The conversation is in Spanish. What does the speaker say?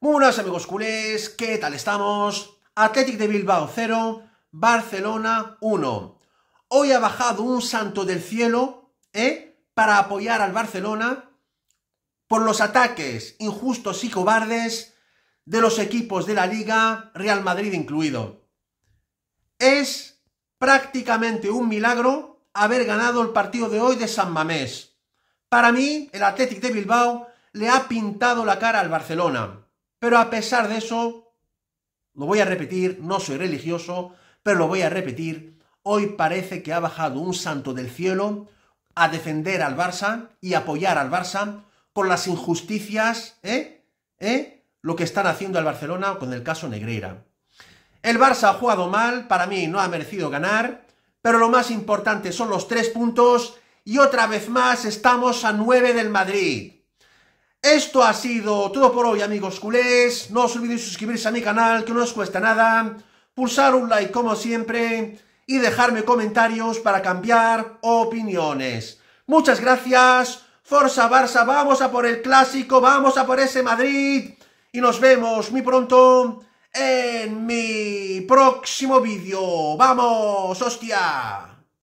Muy buenas amigos culés, ¿qué tal estamos? Athletic de Bilbao 0, Barcelona 1. Hoy ha bajado un santo del cielo ¿eh? para apoyar al Barcelona por los ataques injustos y cobardes de los equipos de la Liga, Real Madrid incluido. Es prácticamente un milagro haber ganado el partido de hoy de San Mamés. Para mí, el Athletic de Bilbao le ha pintado la cara al Barcelona. Pero a pesar de eso, lo voy a repetir, no soy religioso, pero lo voy a repetir, hoy parece que ha bajado un santo del cielo a defender al Barça y apoyar al Barça con las injusticias, ¿eh? ¿eh? Lo que están haciendo al Barcelona con el caso Negreira. El Barça ha jugado mal, para mí no ha merecido ganar, pero lo más importante son los tres puntos y otra vez más estamos a 9 del Madrid. Esto ha sido todo por hoy amigos culés, no os olvidéis suscribirse a mi canal que no os cuesta nada, pulsar un like como siempre y dejarme comentarios para cambiar opiniones. Muchas gracias, Forza Barça, vamos a por el clásico, vamos a por ese Madrid y nos vemos muy pronto en mi próximo vídeo. ¡Vamos, hostia!